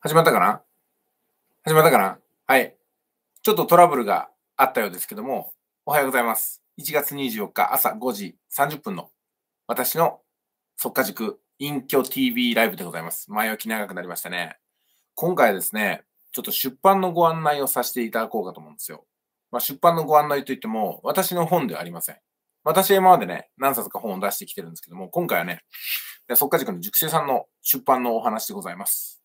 始まったかな始まったかなはい。ちょっとトラブルがあったようですけども、おはようございます。1月24日朝5時30分の私の速化塾隠居 TV ライブでございます。前置き長くなりましたね。今回ですね、ちょっと出版のご案内をさせていただこうかと思うんですよ。まあ、出版のご案内といっても、私の本ではありません。私は今までね、何冊か本を出してきてるんですけども、今回はね、速化塾の塾生さんの出版のお話でございます。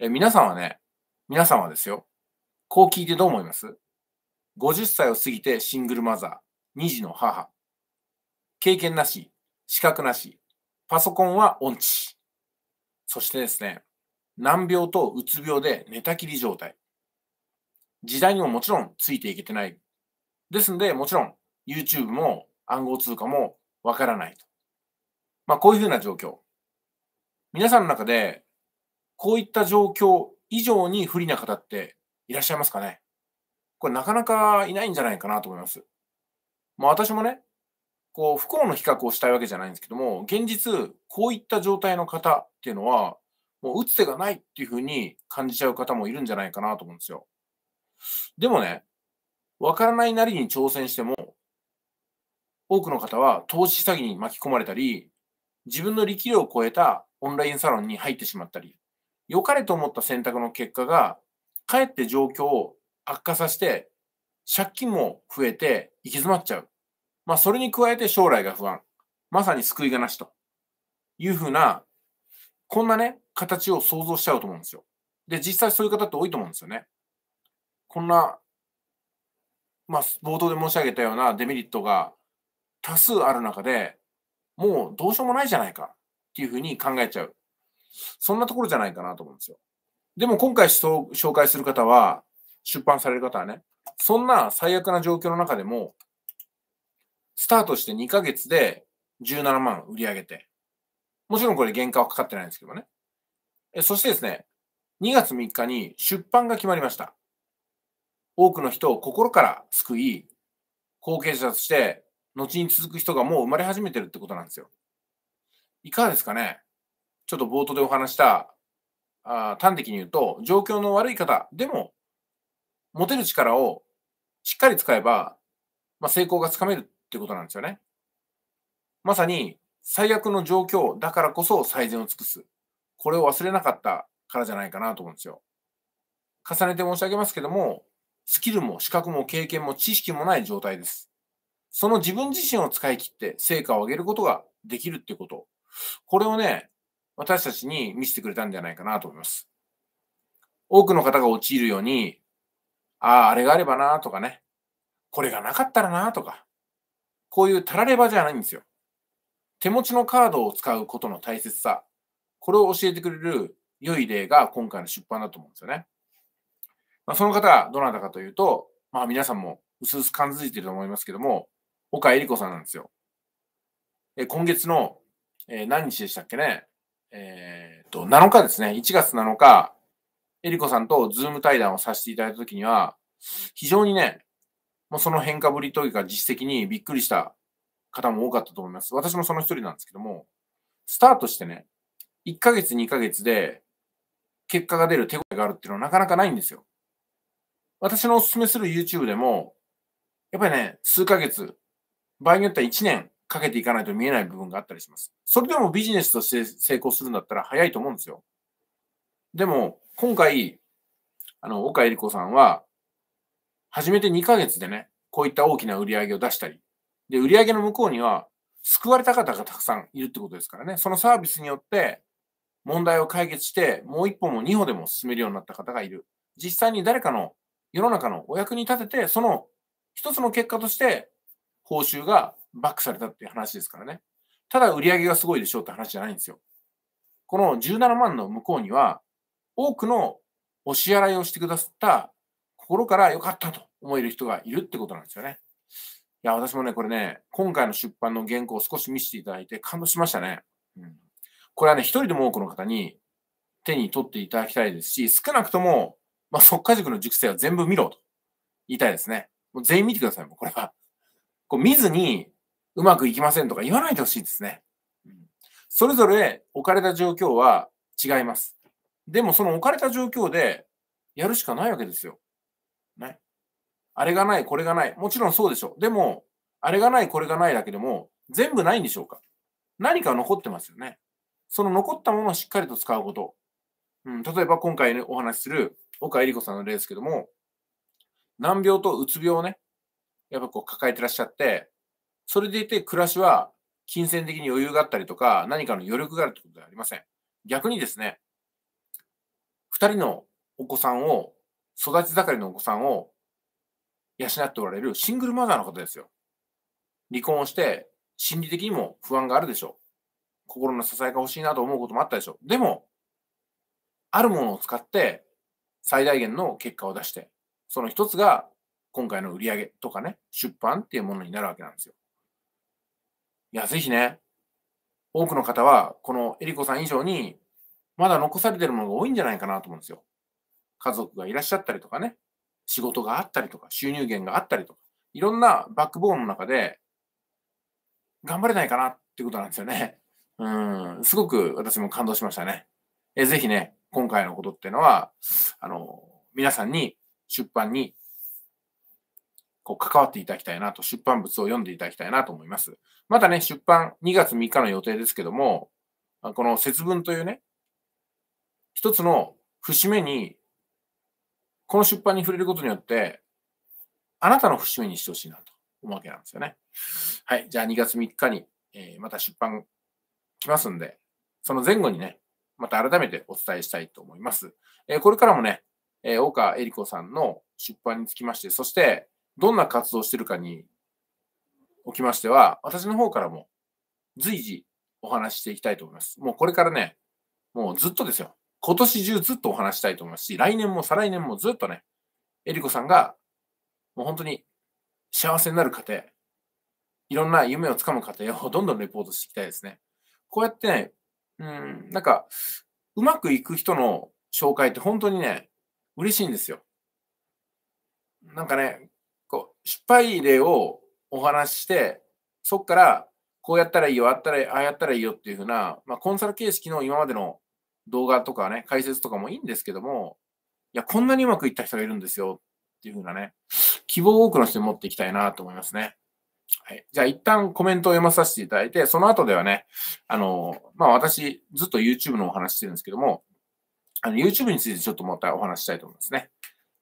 え皆さんはね、皆さんはですよ。こう聞いてどう思います ?50 歳を過ぎてシングルマザー、2児の母。経験なし、資格なし、パソコンは音痴。そしてですね、難病とうつ病で寝たきり状態。時代にももちろんついていけてない。ですんで、もちろん YouTube も暗号通貨もわからないと。まあこういうふうな状況。皆さんの中でこういった状況以上に不利な方っていらっしゃいますかねこれなかなかいないんじゃないかなと思います。まあ私もね、こう不幸の比較をしたいわけじゃないんですけども、現実、こういった状態の方っていうのは、もう打つ手がないっていうふうに感じちゃう方もいるんじゃないかなと思うんですよ。でもね、わからないなりに挑戦しても、多くの方は投資詐欺に巻き込まれたり、自分の力量を超えたオンラインサロンに入ってしまったり、良かれと思った選択の結果が、かえって状況を悪化させて、借金も増えて行き詰まっちゃう。まあ、それに加えて将来が不安。まさに救いがなしというふうな、こんなね、形を想像しちゃうと思うんですよ。で、実際そういう方って多いと思うんですよね。こんな、まあ、冒頭で申し上げたようなデメリットが多数ある中で、もうどうしようもないじゃないかっていうふうに考えちゃう。そんなところじゃないかなと思うんですよ。でも今回紹介する方は、出版される方はね、そんな最悪な状況の中でも、スタートして2ヶ月で17万売り上げて、もちろんこれ原価はかかってないんですけどね。えそしてですね、2月3日に出版が決まりました。多くの人を心から救い、後継者として後に続く人がもう生まれ始めてるってことなんですよ。いかがですかねちょっと冒頭でお話したあ端的に言うと、状況の悪い方でも、持てる力をしっかり使えば、まあ、成功がつかめるっていうことなんですよね。まさに、最悪の状況だからこそ最善を尽くす。これを忘れなかったからじゃないかなと思うんですよ。重ねて申し上げますけども、スキルも資格も経験も知識もない状態です。その自分自身を使い切って成果を上げることができるっていうこと。これをね、私たちに見せてくれたんじゃないかなと思います。多くの方が陥るように、ああ、あれがあればなとかね、これがなかったらなとか、こういうたらればじゃないんですよ。手持ちのカードを使うことの大切さ、これを教えてくれる良い例が今回の出版だと思うんですよね。まあ、その方、どなたかというと、まあ皆さんも薄々感づいてると思いますけども、岡江里子さんなんですよ。え今月の、え何日でしたっけねえー、と、7日ですね、1月7日、エリコさんとズーム対談をさせていただいたときには、非常にね、もうその変化ぶりというか実績にびっくりした方も多かったと思います。私もその一人なんですけども、スタートしてね、1ヶ月2ヶ月で結果が出る手応えがあるっていうのはなかなかないんですよ。私のお勧めする YouTube でも、やっぱりね、数ヶ月、場合によっては1年かけていかないと見えない部分があったりします。それでもビジネスとして成功するんだったら早いと思うんですよ。でも、今回、あの、岡江理子さんは、初めて2ヶ月でね、こういった大きな売り上げを出したり、で、売り上げの向こうには、救われた方がたくさんいるってことですからね、そのサービスによって、問題を解決して、もう一歩も二歩でも進めるようになった方がいる。実際に誰かの世の中のお役に立てて、その一つの結果として、報酬がバックされたっていう話ですからね。ただ売り上げがすごいでしょうって話じゃないんですよ。この17万の向こうには、多くのお支払いをしてくださった、心から良かったと思える人がいるってことなんですよね。いや、私もね、これね、今回の出版の原稿を少し見せていただいて感動しましたね。うん、これはね、一人でも多くの方に手に取っていただきたいですし、少なくとも、まあ、っか。塾の塾生は全部見ろと言いたいですね。もう全員見てください、もうこれは。こう見ずにうまくいきませんとか言わないでほしいですね。それぞれ置かれた状況は違います。でもその置かれた状況でやるしかないわけですよ。ね。あれがない、これがない。もちろんそうでしょう。でも、あれがない、これがないだけでも、全部ないんでしょうか何か残ってますよね。その残ったものをしっかりと使うこと。うん、例えば今回、ね、お話しする岡江理子さんの例ですけども、難病とうつ病をね、やっぱこう抱えてらっしゃって、それでいて暮らしは金銭的に余裕があったりとか、何かの余力があるってことではありません。逆にですね、二人のお子さんを、育ち盛りのお子さんを養っておられるシングルマザーの方ですよ。離婚をして、心理的にも不安があるでしょう。心の支えが欲しいなと思うこともあったでしょう。でも、あるものを使って最大限の結果を出して、その一つが今回の売り上げとかね、出版っていうものになるわけなんですよ。いや、ぜひね、多くの方は、このエリコさん以上に、まだ残されてるものが多いんじゃないかなと思うんですよ。家族がいらっしゃったりとかね、仕事があったりとか、収入源があったりとか、いろんなバックボーンの中で、頑張れないかなってことなんですよね。うん、すごく私も感動しましたね。えぜひね、今回のことっていうのは、あの、皆さんに出版にこう関わっていただきたいなと、出版物を読んでいただきたいなと思います。またね、出版2月3日の予定ですけども、この節分というね、一つの節目に、この出版に触れることによって、あなたの節目にしてほしいなと思うわけなんですよね。はい。じゃあ2月3日に、えー、また出版来ますんで、その前後にね、また改めてお伝えしたいと思います。えー、これからもね、えー、川恵里子さんの出版につきまして、そして、どんな活動をしてるかにおきましては、私の方からも随時お話ししていきたいと思います。もうこれからね、もうずっとですよ。今年中ずっとお話したいと思いますし、来年も再来年もずっとね、えりこさんが、もう本当に幸せになる過程、いろんな夢をつかむ過程をどんどんレポートしていきたいですね。こうやってね、うん、なんか、うまくいく人の紹介って本当にね、嬉しいんですよ。なんかね、失敗例をお話しして、そこからこうやったらいいよ、あったらああやったらいいよっていうふうな、まあ、コンサル形式の今までの動画とかね、解説とかもいいんですけども、いや、こんなにうまくいった人がいるんですよっていうふうなね、希望を多くの人に持っていきたいなと思いますね。はい。じゃあ一旦コメントを読まさせていただいて、その後ではね、あの、まあ私、ずっと YouTube のお話してるんですけども、あの YouTube についてちょっとまたお話したいと思いますね。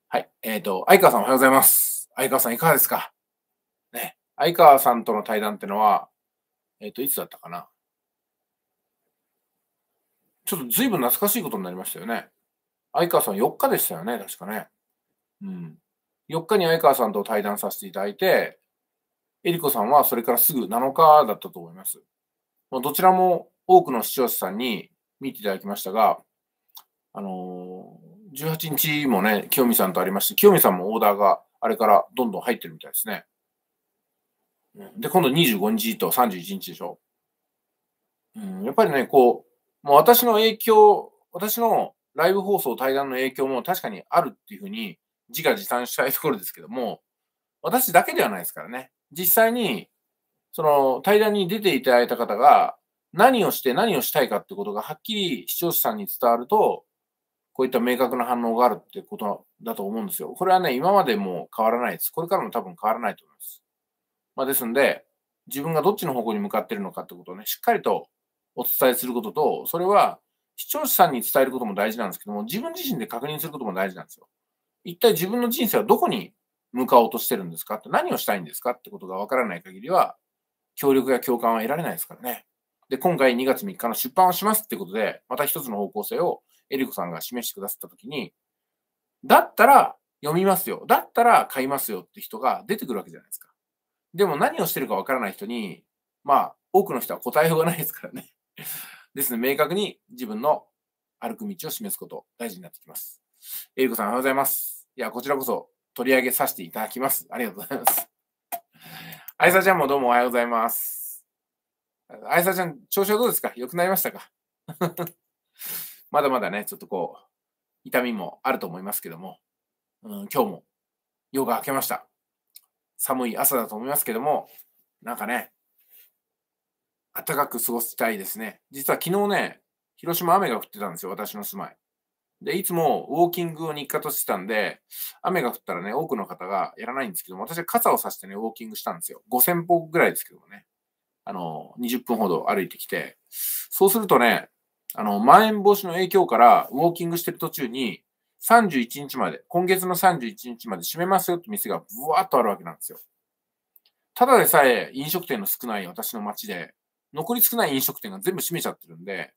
はい。えっ、ー、と、相川さんおはようございます。相川さんいかがですかね。相川さんとの対談ってのは、えっ、ー、と、いつだったかなちょっと随分懐かしいことになりましたよね。相川さん4日でしたよね、確かね。うん。4日に相川さんと対談させていただいて、えりこさんはそれからすぐ7日だったと思います。もうどちらも多くの視聴者さんに見ていただきましたが、あのー、18日もね、清美さんとありまして、清美さんもオーダーがあれからどんどん入ってるみたいですね。で、今度25日と31日でしょ。うん、やっぱりね、こう、もう私の影響、私のライブ放送対談の影響も確かにあるっていうふうに自画自賛したいところですけども、私だけではないですからね。実際に、その対談に出ていただいた方が何をして何をしたいかってことがはっきり視聴者さんに伝わると、こういった明確な反応があるってことだと思うんですよ。これはね、今までも変わらないです。これからも多分変わらないと思います。まあ、ですんで、自分がどっちの方向に向かってるのかってことをね、しっかりとお伝えすることと、それは視聴者さんに伝えることも大事なんですけども、自分自身で確認することも大事なんですよ。一体自分の人生はどこに向かおうとしてるんですかって、何をしたいんですかってことがわからない限りは、協力や共感は得られないですからね。で、今回2月3日の出版をしますってことで、また一つの方向性をエリコさんが示してくださったときに、だったら読みますよ。だったら買いますよって人が出てくるわけじゃないですか。でも何をしてるかわからない人に、まあ、多くの人は答えようがないですからね。ですね、明確に自分の歩く道を示すこと、大事になってきます。えいこさん、おはようございます。いや、こちらこそ取り上げさせていただきます。ありがとうございます。あいさちゃんもどうもおはようございます。あいさちゃん、調子はどうですか良くなりましたか まだまだね、ちょっとこう、痛みもあると思いますけども、うん、今日も夜が明けました。寒い朝だと思いますけども、なんかね、暖かく過ごしたいですね。実は昨日ね、広島雨が降ってたんですよ、私の住まい。で、いつもウォーキングを日課としてたんで、雨が降ったらね、多くの方がやらないんですけども、私は傘を差してね、ウォーキングしたんですよ。5000歩ぐらいですけどもね。あの、20分ほど歩いてきて、そうするとね、あの、まん延防止の影響からウォーキングしてる途中に、31日まで、今月の31日まで閉めますよって店がブワーっとあるわけなんですよ。ただでさえ飲食店の少ない私の街で、残り少ない飲食店が全部閉めちゃってるんで、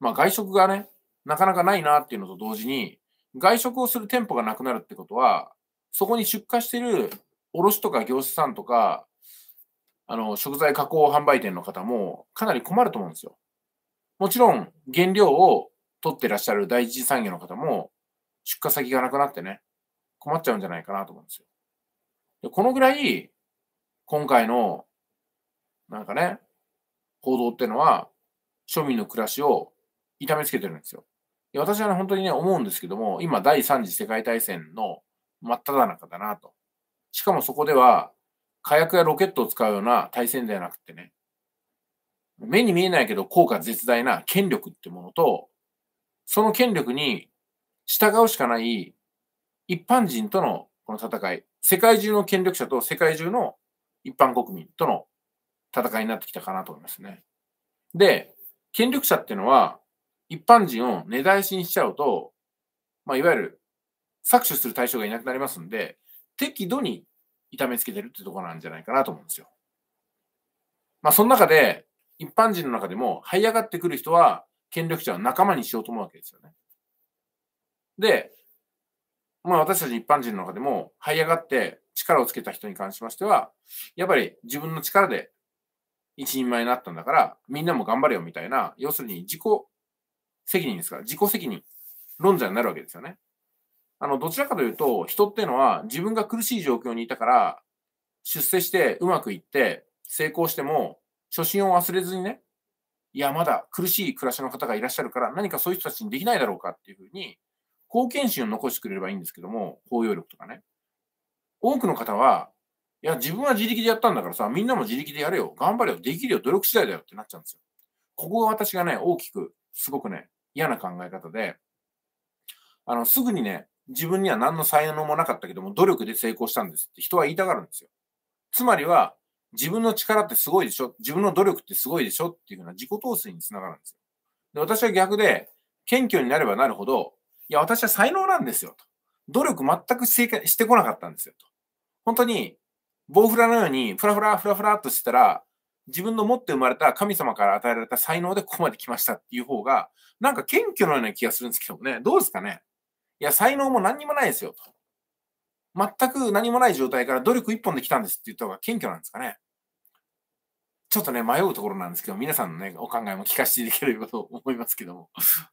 まあ外食がね、なかなかないなっていうのと同時に、外食をする店舗がなくなるってことは、そこに出荷してる卸とか業者さんとか、あの、食材加工販売店の方もかなり困ると思うんですよ。もちろん原料を取ってらっしゃる第一次産業の方も出荷先がなくなってね、困っちゃうんじゃないかなと思うんですよ。でこのぐらい、今回の、なんかね、報道ってのは、庶民の暮らしを痛めつけてるんですよ。で私はね、本当にね、思うんですけども、今、第三次世界大戦の真っ只中だなと。しかもそこでは、火薬やロケットを使うような対戦ではなくてね、目に見えないけど効果絶大な権力ってものと、その権力に従うしかない一般人とのこの戦い、世界中の権力者と世界中の一般国民との戦いになってきたかなと思いますね。で、権力者っていうのは一般人を根絶しにしちゃうと、まあ、いわゆる搾取する対象がいなくなりますんで、適度に痛めつけてるってところなんじゃないかなと思うんですよ。まあ、その中で、一般人の中でも、這い上がってくる人は、権力者を仲間にしようと思うわけですよね。で、まあ私たち一般人の中でも、這い上がって力をつけた人に関しましては、やっぱり自分の力で一人前になったんだから、みんなも頑張れよみたいな、要するに自己責任ですから、自己責任、論者になるわけですよね。あの、どちらかというと、人っていうのは自分が苦しい状況にいたから、出世してうまくいって成功しても、初心を忘れずにね、いや、まだ苦しい暮らしの方がいらっしゃるから、何かそういう人たちにできないだろうかっていうふうに、貢献心を残してくれればいいんですけども、包容力とかね。多くの方は、いや、自分は自力でやったんだからさ、みんなも自力でやれよ、頑張れよ、できるよ、努力次第だよってなっちゃうんですよ。ここが私がね、大きく、すごくね、嫌な考え方で、あの、すぐにね、自分には何の才能もなかったけども、努力で成功したんですって人は言いたがるんですよ。つまりは、自分の力ってすごいでしょ自分の努力ってすごいでしょっていうふうな自己統制につながるんですよ。で、私は逆で、謙虚になればなるほど、いや、私は才能なんですよ、と。努力全くしてこなかったんですよ、と。本当に、棒フラのように、フラフラ、フラフラっとしてたら、自分の持って生まれた神様から与えられた才能でここまで来ましたっていう方が、なんか謙虚のような気がするんですけどもね、どうですかね。いや、才能も何にもないですよ、と。全く何もない状態から努力一本で来たんですって言った方が謙虚なんですかね。ちょっとね、迷うところなんですけど、皆さんのね、お考えも聞かせていただければと思いますけども、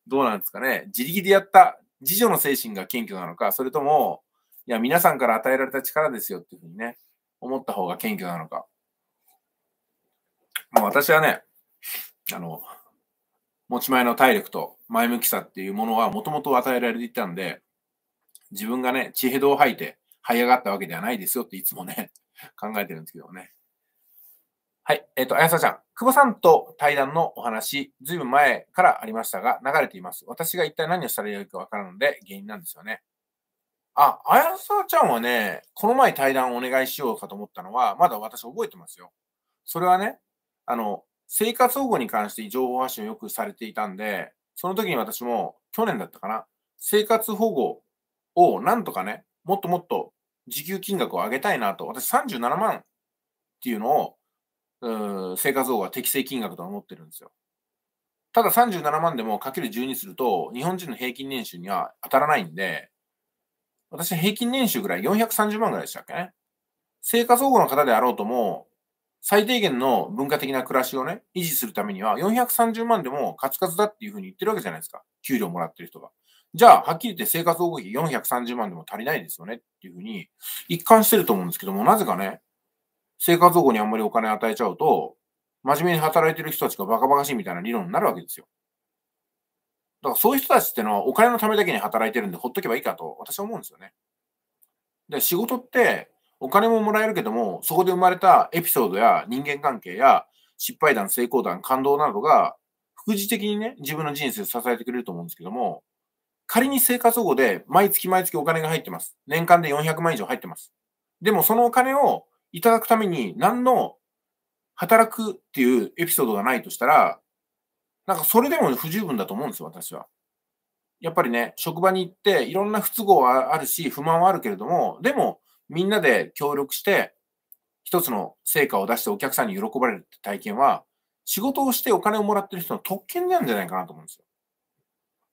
どうなんですかね。自力でやった自助の精神が謙虚なのか、それとも、いや、皆さんから与えられた力ですよっていうふうにね、思った方が謙虚なのか。ま私はね、あの、持ち前の体力と前向きさっていうものはもともと与えられていたんで、自分がね、血へどを吐いて這い上がったわけではないですよっていつもね、考えてるんですけどもね。はい。えっ、ー、と、あやさちゃん。久保さんと対談のお話、ずいぶん前からありましたが、流れています。私が一体何をしたらよいかわからんので、原因なんですよね。あ、あやさちゃんはね、この前対談をお願いしようかと思ったのは、まだ私覚えてますよ。それはね、あの、生活保護に関して情報発信をよくされていたんで、その時に私も、去年だったかな、生活保護をなんとかね、もっともっと時給金額を上げたいなと、私37万っていうのをうん、生活保護は適正金額と思ってるんですよ。ただ37万でもかける10にすると、日本人の平均年収には当たらないんで、私平均年収ぐらい430万ぐらいでしたっけね。生活保護の方であろうとも、最低限の文化的な暮らしをね、維持するためには430万でもカツカツだっていうふうに言ってるわけじゃないですか。給料もらってる人が。じゃあ、はっきり言って生活保護費430万でも足りないですよねっていうふうに一貫してると思うんですけども、なぜかね、生活保護にあんまりお金与えちゃうと、真面目に働いてる人たちがバカバカしいみたいな理論になるわけですよ。だからそういう人たちってのはお金のためだけに働いてるんでほっとけばいいかと私は思うんですよね。で、仕事ってお金ももらえるけども、そこで生まれたエピソードや人間関係や失敗談、成功談、感動などが副次的にね、自分の人生を支えてくれると思うんですけども、仮に生活保護で毎月毎月お金が入ってます。年間で400万以上入ってます。でもそのお金をいただくために何の働くっていうエピソードがないとしたら、なんかそれでも不十分だと思うんですよ、私は。やっぱりね、職場に行っていろんな不都合はあるし、不満はあるけれども、でもみんなで協力して一つの成果を出してお客さんに喜ばれるって体験は、仕事をしてお金をもらってる人の特権なんじゃないかなと思うんですよ。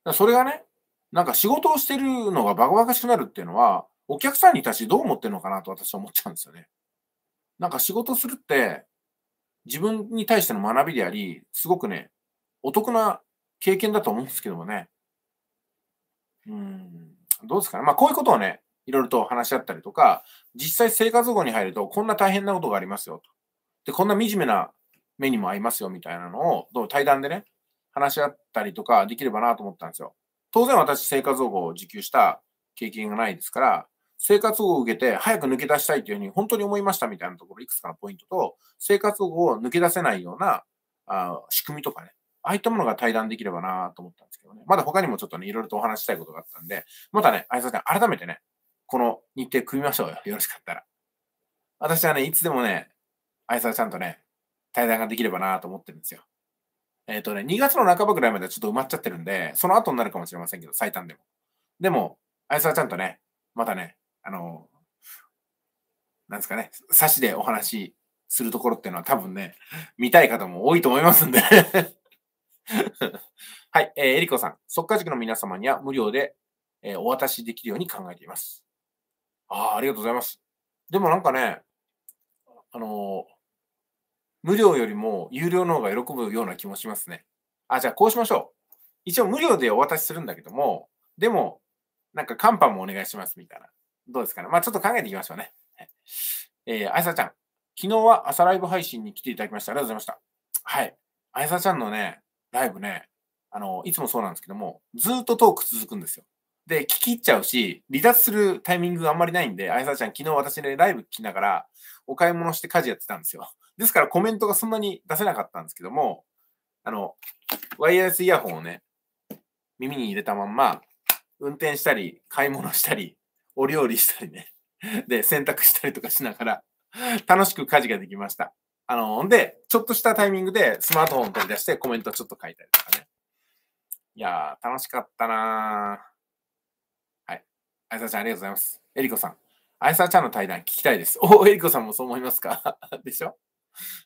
だそれがね、なんか仕事をしてるのがバカバカしくなるっていうのは、お客さんに対してどう思ってるのかなと私は思っちゃうんですよね。なんか仕事するって、自分に対しての学びであり、すごくね、お得な経験だと思うんですけどもね。うん、どうですかね。まあ、こういうことをね、いろいろと話し合ったりとか、実際生活保護に入ると、こんな大変なことがありますよと。で、こんな惨めな目にも合いますよみたいなのを、どう対談でね、話し合ったりとかできればなと思ったんですよ。当然私、生活保護を受給した経験がないですから、生活保護を受けて早く抜け出したいというふうに本当に思いましたみたいなところ、いくつかのポイントと、生活保護を抜け出せないようなあ仕組みとかね、ああいったものが対談できればなと思ったんですけどね。まだ他にもちょっとね、いろいろとお話したいことがあったんで、またね、あいさん、改めてね、この日程組みましょうよ。よろしかったら。私はね、いつでもね、あいさんちゃんとね、対談ができればなと思ってるんですよ。えっ、ー、とね、2月の半ばぐらいまではちょっと埋まっちゃってるんで、その後になるかもしれませんけど、最短でも。でも、あいさんちゃんとね、またね、あの、なんですかね、差しでお話するところっていうのは多分ね、見たい方も多いと思いますんで はい、えー、えりこさん、即稼塾の皆様には無料で、えー、お渡しできるように考えています。ああ、ありがとうございます。でもなんかね、あのー、無料よりも有料の方が喜ぶような気もしますね。あ、じゃあこうしましょう。一応無料でお渡しするんだけども、でも、なんかカンパもお願いしますみたいな。どうですかね。まあ、ちょっと考えていきましょうね。えー、あやさちゃん。昨日は朝ライブ配信に来ていただきました。ありがとうございました。はい。あやさちゃんのね、ライブね、あの、いつもそうなんですけども、ずっとトーク続くんですよ。で、聞き入っちゃうし、離脱するタイミングがあんまりないんで、あやさちゃん、昨日私ね、ライブ聞きながら、お買い物して家事やってたんですよ。ですからコメントがそんなに出せなかったんですけども、あの、ワイヤレスイヤホンをね、耳に入れたまんま、運転したり、買い物したり、お料理したりね、で、洗濯したりとかしながら、楽しく家事ができました。あの、んで、ちょっとしたタイミングでスマートフォン取り出してコメントちょっと書いたりとかね。いやー、楽しかったなー。はい。あいさちゃん、ありがとうございます。えりこさん。あいさちゃんの対談聞きたいです。おお、えりこさんもそう思いますか でしょ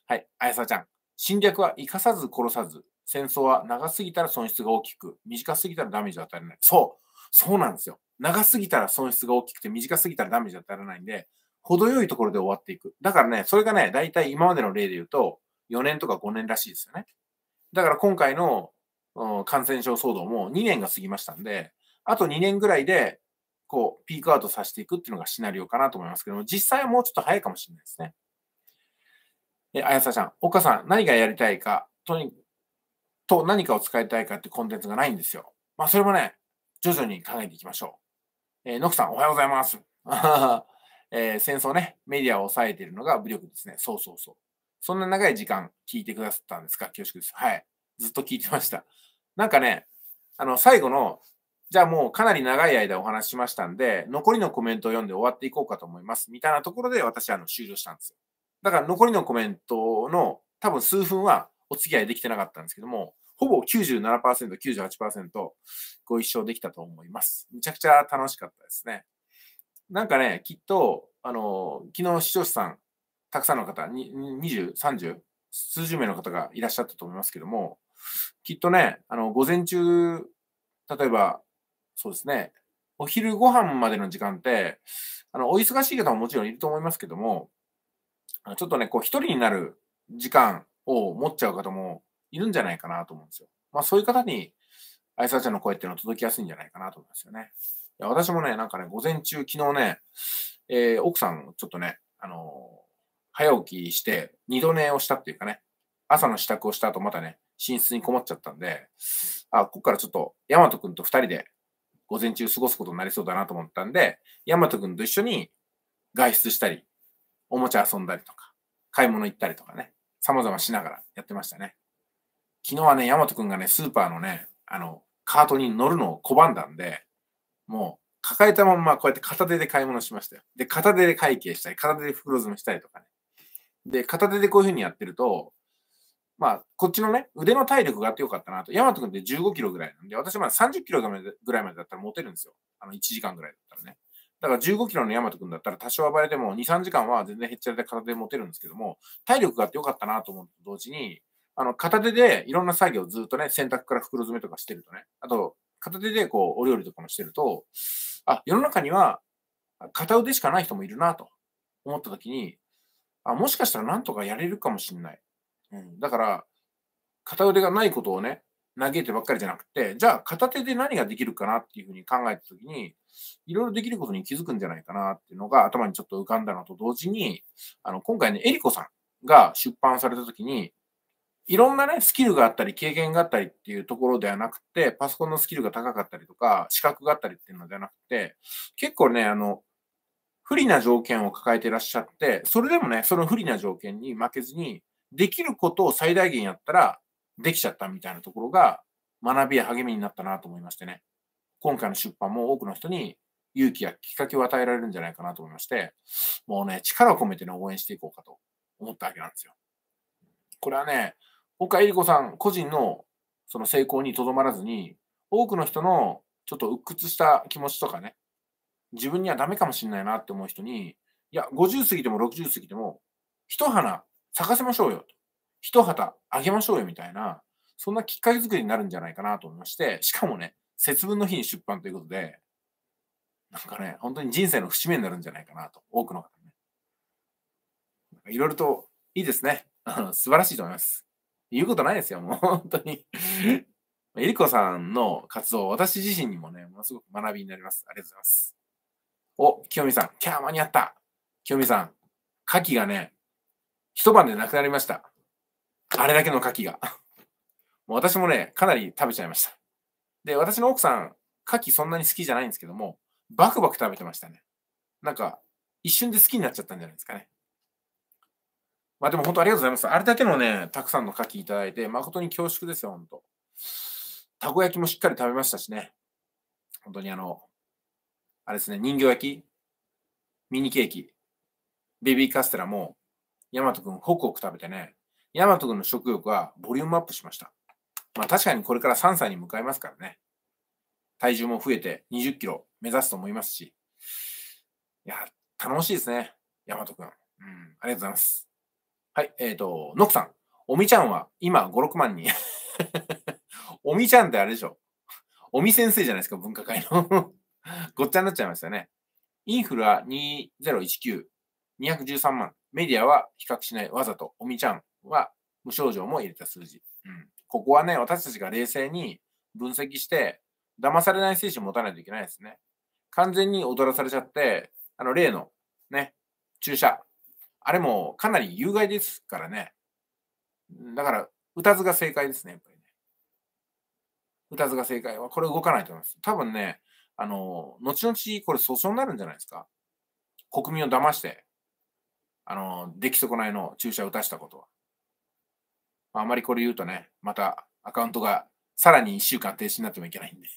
はい。あやさちゃん。侵略は生かさず殺さず。戦争は長すぎたら損失が大きく、短すぎたらダメージを与えない。そう。そうなんですよ。長すぎたら損失が大きくて、短すぎたらダメージは足らないんで、程よいところで終わっていく。だからね、それがね、大体今までの例で言うと、4年とか5年らしいですよね。だから今回の感染症騒動も2年が過ぎましたんで、あと2年ぐらいで、こう、ピークアウトさせていくっていうのがシナリオかなと思いますけども、実際はもうちょっと早いかもしれないですね。え、あやさちゃん、岡さん、何がやりたいか、とに、と何かを使いたいかってコンテンツがないんですよ。まあ、それもね、徐々に考えていきましょう。えー、ノクさん、おはようございます。えー、戦争ね、メディアを抑えているのが武力ですね。そうそうそう。そんな長い時間聞いてくださったんですか恐縮です。はい。ずっと聞いてました。なんかね、あの、最後の、じゃあもうかなり長い間お話ししましたんで、残りのコメントを読んで終わっていこうかと思います。みたいなところで私あの終了したんですよ。だから残りのコメントの多分数分はお付き合いできてなかったんですけども、ほぼ97%、98%ご一緒できたと思います。めちゃくちゃ楽しかったですね。なんかね、きっと、あの、昨日視聴者さん、たくさんの方、20、30、数十名の方がいらっしゃったと思いますけども、きっとね、あの、午前中、例えば、そうですね、お昼ご飯までの時間って、あの、お忙しい方ももちろんいると思いますけども、ちょっとね、こう、一人になる時間を持っちゃう方もいるんじゃないかなと思うんですよ。まあそういう方に、挨拶んの声っていうのは届きやすいんじゃないかなと思いますよね。いや私もね、なんかね、午前中、昨日ね、えー、奥さんちょっとね、あのー、早起きして、二度寝をしたっていうかね、朝の支度をした後またね、寝室にこもっちゃったんで、あ、こっからちょっと、大和く君と二人で午前中過ごすことになりそうだなと思ったんで、大和く君と一緒に外出したり、おもちゃ遊んだりとか、買い物行ったりとかね、様々しながらやってましたね。昨日はね、ヤマト君がね、スーパーのね、あの、カートに乗るのを拒んだんで、もう、抱えたまんまこうやって片手で買い物しましたよ。で、片手で会計したり、片手で袋詰めしたりとかね。で、片手でこういうふうにやってると、まあ、こっちのね、腕の体力があってよかったなと。ヤマト君って15キロぐらいなんで、私まだ30キロぐらいまでだったら持てるんですよ。あの、1時間ぐらいだったらね。だから15キロのヤマト君だったら多少暴れても2、3時間は全然減っちゃって片手で持てるんですけども、体力があってよかったなと思うと同時に、あの、片手でいろんな作業ずっとね、洗濯から袋詰めとかしてるとね、あと、片手でこう、お料理とかもしてると、あ、世の中には、片腕しかない人もいるなと思った時に、あ、もしかしたらなんとかやれるかもしれない。うん。だから、片腕がないことをね、嘆いてばっかりじゃなくて、じゃあ片手で何ができるかなっていうふうに考えたときに、いろいろできることに気づくんじゃないかなっていうのが頭にちょっと浮かんだのと同時に、あの、今回ね、エリコさんが出版されたときに、いろんなね、スキルがあったり、経験があったりっていうところではなくて、パソコンのスキルが高かったりとか、資格があったりっていうのではなくて、結構ね、あの、不利な条件を抱えてらっしゃって、それでもね、その不利な条件に負けずに、できることを最大限やったら、できちゃったみたいなところが、学びや励みになったなと思いましてね。今回の出版も多くの人に勇気やきっかけを与えられるんじゃないかなと思いまして、もうね、力を込めてね、応援していこうかと思ったわけなんですよ。これはね、岡江里子さん個人のその成功にとどまらずに、多くの人のちょっと鬱屈した気持ちとかね、自分にはダメかもしれないなって思う人に、いや、50過ぎても60過ぎても、一花咲かせましょうよと。一旗あげましょうよみたいな、そんなきっかけ作りになるんじゃないかなと思いまして、しかもね、節分の日に出版ということで、なんかね、本当に人生の節目になるんじゃないかなと、多くの方ね。いろいろといいですね。素晴らしいと思います。言うことないですよ、もう本当に。えりこさんの活動、私自身にもね、ものすごく学びになります。ありがとうございます。お、清美さん、キャー間に合った。清美さん、牡蠣がね、一晩でなくなりました。あれだけの牡蠣が。もう私もね、かなり食べちゃいました。で、私の奥さん、牡蠣そんなに好きじゃないんですけども、バクバク食べてましたね。なんか、一瞬で好きになっちゃったんじゃないですかね。まあでも本当ありがとうございます。あれだけのね、たくさんの牡蠣いただいて、誠に恐縮ですよ、本当。たこ焼きもしっかり食べましたしね。本当にあの、あれですね、人形焼き、ミニケーキ、ベビーカステラも、ヤマト君、ホクホク食べてね、ヤマト君の食欲はボリュームアップしました。まあ確かにこれから3歳に向かいますからね。体重も増えて20キロ目指すと思いますし。いや、楽しいですね、ヤマト君。うん、ありがとうございます。はい、えっ、ー、と、ノクさん。おみちゃんは今5、6万人。おみちゃんってあれでしょ。おみ先生じゃないですか、分科会の ごっちゃになっちゃいましたね。インフルは2019、213万。メディアは比較しない。わざと。おみちゃんは無症状も入れた数字。うん、ここはね、私たちが冷静に分析して、騙されない精神を持たないといけないですね。完全に踊らされちゃって、あの、例の、ね、注射、あれもかなり有害ですからね。だから、歌図が正解ですね、やっぱりね。歌図が正解は、これ動かないと思います。多分ね、あの、後々これ訴訟になるんじゃないですか。国民を騙して、あの、出来損ないの注射を打たしたことは。まあ、あまりこれ言うとね、またアカウントがさらに1週間停止になってもいけないんで。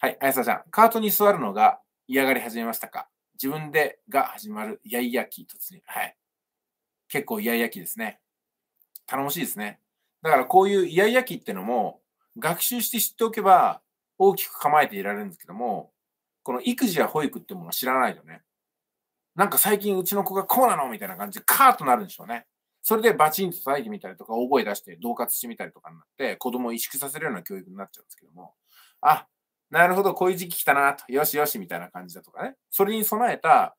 はい、あやさちゃん、カートに座るのが嫌がり始めましたか自分でが始まるイヤイヤ期突入。はい。結構イヤイヤ期ですね。頼もしいですね。だからこういうイヤイヤ期ってのも、学習して知っておけば大きく構えていられるんですけども、この育児や保育ってものを知らないとね、なんか最近うちの子がこうなのみたいな感じでカーッとなるんでしょうね。それでバチンと叩いてみたりとか、大声出して恫喝してみたりとかになって、子供を萎縮させるような教育になっちゃうんですけども、あ、なるほど、こういう時期来たなと、よしよしみたいな感じだとかね。それに備えた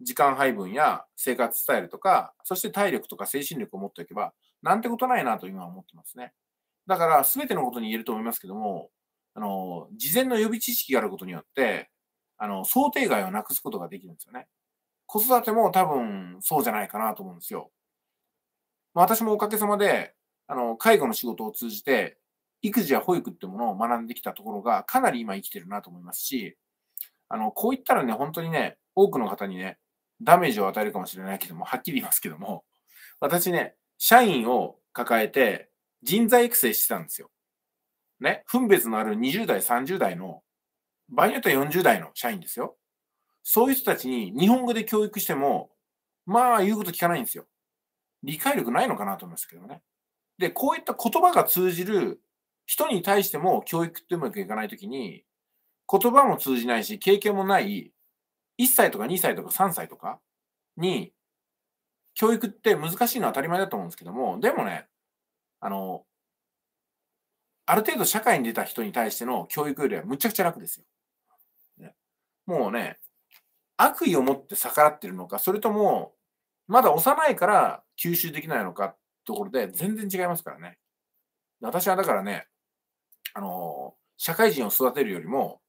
時間配分や生活スタイルとか、そして体力とか精神力を持っておけば、なんてことないなと今は思ってますね。だから、全てのことに言えると思いますけども、あの、事前の予備知識があることによって、あの、想定外をなくすことができるんですよね。子育ても多分そうじゃないかなと思うんですよ。まあ、私もおかげさまで、あの、介護の仕事を通じて、育児や保育ってものを学んできたところが、かなり今生きてるなと思いますし、あの、こう言ったらね、本当にね、多くの方にね、ダメージを与えるかもしれないけども、はっきり言いますけども、私ね、社員を抱えて人材育成してたんですよ。ね、分別のある20代、30代の、場合によっては40代の社員ですよ。そういう人たちに日本語で教育しても、まあ言うこと聞かないんですよ。理解力ないのかなと思いますけどね。で、こういった言葉が通じる人に対しても教育ってうまくいかないときに、言葉も通じないし、経験もない、1歳とか2歳とか3歳とかに、教育って難しいのは当たり前だと思うんですけども、でもね、あの、ある程度社会に出た人に対しての教育よりはむちゃくちゃ楽ですよ。ね、もうね、悪意を持って逆らってるのか、それとも、まだ幼いから吸収できないのかところで全然違いますからね。私はだからね、あの、社会人を育てるよりも、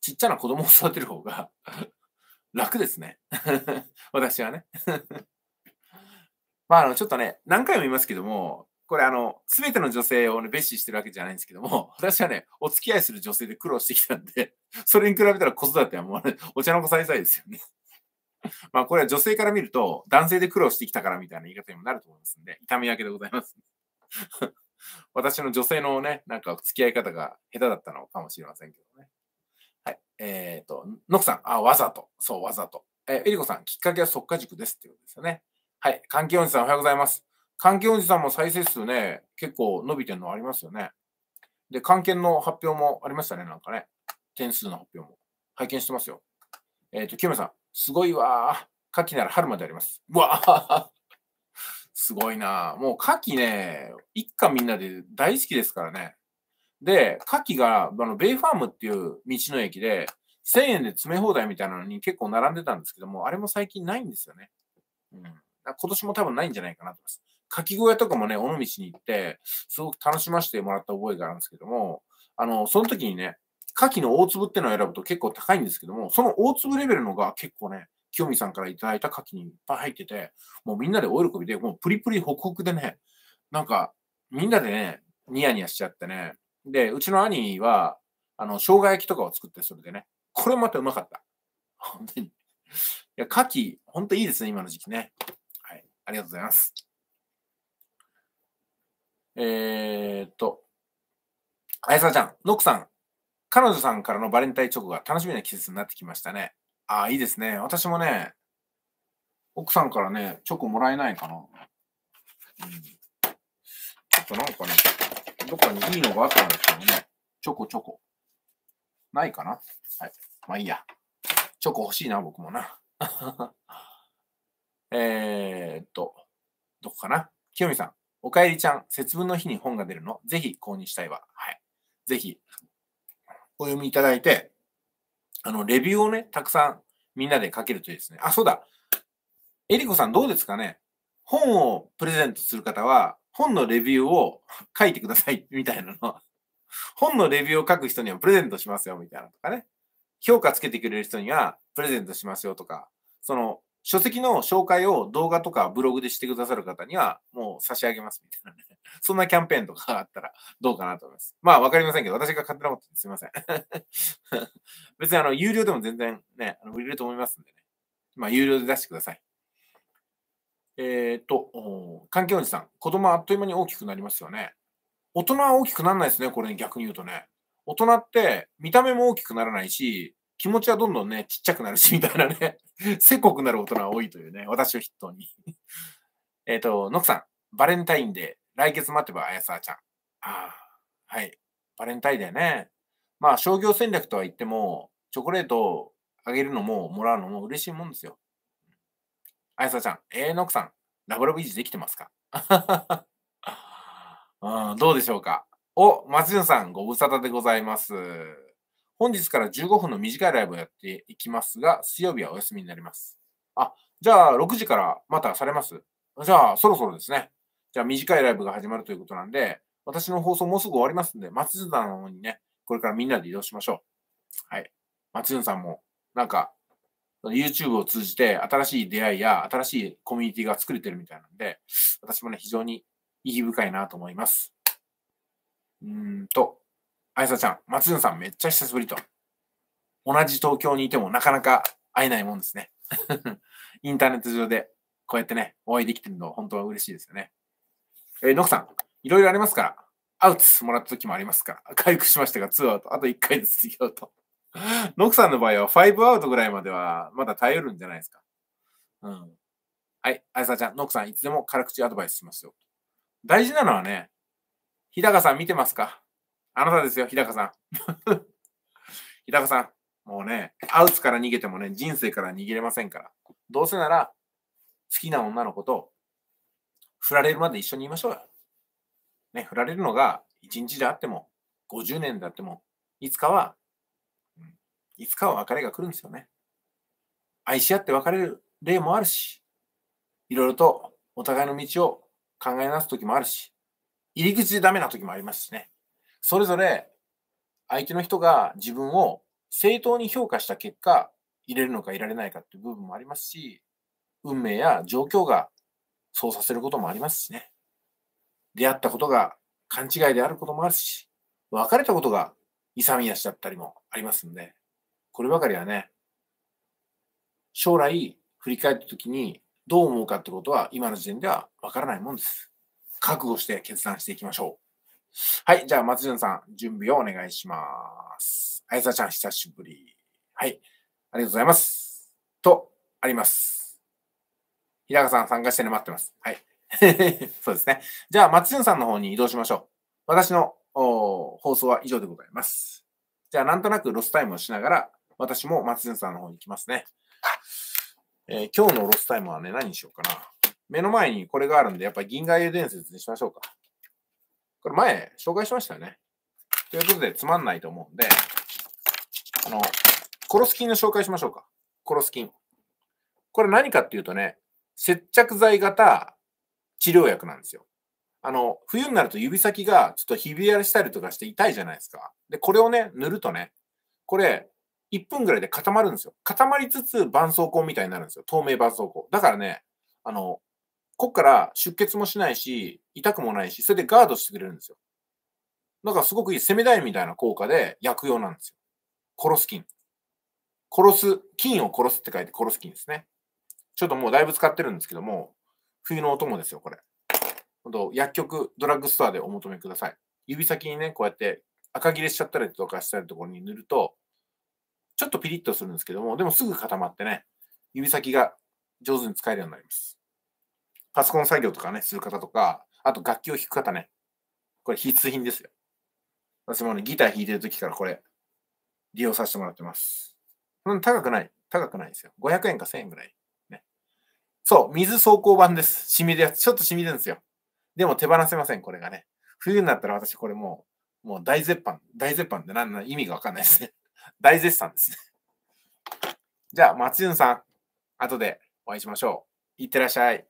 ちっちゃな子供を育てる方が 楽ですね 私はね まあ、あの、ちょっとね、何回も言いますけども、これあの、すべての女性をね、蔑視してるわけじゃないんですけども、私はね、お付き合いする女性で苦労してきたんで、それに比べたら子育てはもう、ね、お茶の子さいさいですよね。まあ、これは女性から見ると、男性で苦労してきたからみたいな言い方にもなると思いますんで、痛み分けでございます。私の女性のね、なんか付き合い方が下手だったのかもしれませんけどね。はい。えっ、ー、と、ノクさん、あ、わざと。そう、わざと。えー、えりこさん、きっかけは即果塾ですっていうことですよね。はい。関係おじさん、おはようございます。関係おじさんも再生数ね、結構伸びてるのありますよね。で、関係の発表もありましたね、なんかね。点数の発表も。拝見してますよ。えっ、ー、と、キムさん、すごいわー。夏季なら春まであります。うわすごいなもう牡蠣ね、一家みんなで大好きですからね。で、牡蠣が、あの、ベイファームっていう道の駅で、1000円で詰め放題みたいなのに結構並んでたんですけども、あれも最近ないんですよね。うん。今年も多分ないんじゃないかなと思います。牡蠣小屋とかもね、尾道に行って、すごく楽しませてもらった覚えがあるんですけども、あの、その時にね、牡蠣の大粒ってのを選ぶと結構高いんですけども、その大粒レベルのが結構ね、清美さんからいただいた牡蠣にいっぱい入ってて、もうみんなでお喜びで、もうプリプリホクホクでね、なんか、みんなでね、ニヤニヤしちゃってね。で、うちの兄は、あの、生姜焼きとかを作って、それでね。これまたうまかった。本当に。いや、牡蠣、本当いいですね、今の時期ね。はい。ありがとうございます。えー、っと、あやさちゃん、ノックさん、彼女さんからのバレンタインチョコが楽しみな季節になってきましたね。ああ、いいですね。私もね、奥さんからね、チョコもらえないかな。うん、ちょっとなんかね、どっかにいいのがあったんですけどね。チョコチョコ。ないかなはい。まあいいや。チョコ欲しいな、僕もな。えーっと、どこかな清美さん。おかえりちゃん、節分の日に本が出るの、ぜひ購入したいわ。はい。ぜひ、お読みいただいて、あの、レビューをね、たくさんみんなで書けるといいですね。あ、そうだ。えりこさんどうですかね本をプレゼントする方は、本のレビューを書いてください、みたいなの。本のレビューを書く人にはプレゼントしますよ、みたいなとかね。評価つけてくれる人にはプレゼントしますよとか、その、書籍の紹介を動画とかブログでしてくださる方にはもう差し上げます、みたいなね。そんなキャンペーンとかがあったらどうかなと思います。まあ、わかりませんけど、私が勝手なことすいません。別に、あの、有料でも全然ね、あの売れると思いますんでね。まあ、有料で出してください。えっ、ー、と、環境おじさん、子供はあっという間に大きくなりますよね。大人は大きくならないですね、これ、ね、逆に言うとね。大人って見た目も大きくならないし、気持ちはどんどんね、ちっちゃくなるし、みたいなね、せっこくなる大人が多いというね、私を筆頭に。えっと、ノクさん、バレンタインデ来月待てば綾あちゃん。ああ、はい。バレンタインだよね。まあ、商業戦略とは言っても、チョコレートをあげるのも、もらうのも嬉しいもんですよ。綾あちゃん、えー、の奥さん、ラブラブ維持できてますか うん、どうでしょうか。お、松潤さん、ご無沙汰でございます。本日から15分の短いライブをやっていきますが、水曜日はお休みになります。あ、じゃあ6時からまたされますじゃあそろそろですね。じゃあ短いライブが始まるということなんで、私の放送もうすぐ終わりますんで、松潤さんの方にね、これからみんなで移動しましょう。はい。松潤さんも、なんか、YouTube を通じて新しい出会いや新しいコミュニティが作れてるみたいなんで、私もね、非常に意義深いなと思います。うーんと、あやさちゃん、松潤さんめっちゃ久しぶりと。同じ東京にいてもなかなか会えないもんですね。インターネット上でこうやってね、お会いできてるの本当は嬉しいですよね。えー、ノクさん、いろいろありますから、アウトもらった時もありますから、回復しましたが、2アウト、あと1回でスリーアウト。ノクさんの場合は、5アウトぐらいまでは、まだ耐えるんじゃないですか。うん。はい、あやさちゃん、ノクさん、いつでも辛口アドバイスしますよ。大事なのはね、日高さん見てますかあなたですよ、日高さん。日高さん、もうね、アウツから逃げてもね、人生から逃げれませんから。どうせなら、好きな女の子と振られるまで一緒にいましょうよ。ね、振られるのが1日であっても、50年であっても、いつかは、いつかは別れが来るんですよね。愛し合って別れる例もあるし、いろいろとお互いの道を考え直す時もあるし、入り口でダメな時もありますしね。それぞれ相手の人が自分を正当に評価した結果、入れるのかいられないかっていう部分もありますし、運命や状況がそうさせることもありますしね。出会ったことが勘違いであることもあるし、別れたことが勇み足だったりもありますんで、こればかりはね、将来振り返った時にどう思うかってことは今の時点ではわからないもんです。覚悟して決断していきましょう。はい。じゃあ、松潤さん、準備をお願いします。あやさちゃん、久しぶり。はい。ありがとうございます。と、あります。日高さん参加してね、待ってます。はい。そうですね。じゃあ、松潤さんの方に移動しましょう。私の放送は以上でございます。じゃあ、なんとなくロスタイムをしながら、私も松潤さんの方に行きますね。えー、今日のロスタイムはね、何にしようかな。目の前にこれがあるんで、やっぱ銀河湯伝説にしましょうか。これ前、紹介しましたよね。ということで、つまんないと思うんで、あの、コロスキンの紹介しましょうか。コロスキン。これ何かっていうとね、接着剤型治療薬なんですよ。あの、冬になると指先がちょっとひび割れしたりとかして痛いじゃないですか。で、これをね、塗るとね、これ、1分ぐらいで固まるんですよ。固まりつつ絆創膏みたいになるんですよ。透明絆創膏。だからね、あの、こっから出血もしないし、痛くもないし、それでガードしてくれるんですよ。だからすごくいい、攻め台みたいな効果で薬用なんですよ。殺す菌。殺す、菌を殺すって書いて殺す菌ですね。ちょっともうだいぶ使ってるんですけども、冬のお供ですよ、これ。薬局、ドラッグストアでお求めください。指先にね、こうやって赤切れしちゃったりとかしたりところに塗ると、ちょっとピリッとするんですけども、でもすぐ固まってね、指先が上手に使えるようになります。パソコン作業とかね、する方とか、あと楽器を弾く方ね、これ必須品ですよ。私もね、ギター弾いてる時からこれ、利用させてもらってます。うん、高くない。高くないですよ。500円か1000円ぐらい。そう、水走行版です。染みるやつ。ちょっと染みるんですよ。でも手放せません、これがね。冬になったら私これもう、もう大絶版。大絶版って何の意味がわかんないですね。大絶賛ですね。じゃあ、松潤さん、後でお会いしましょう。いってらっしゃい。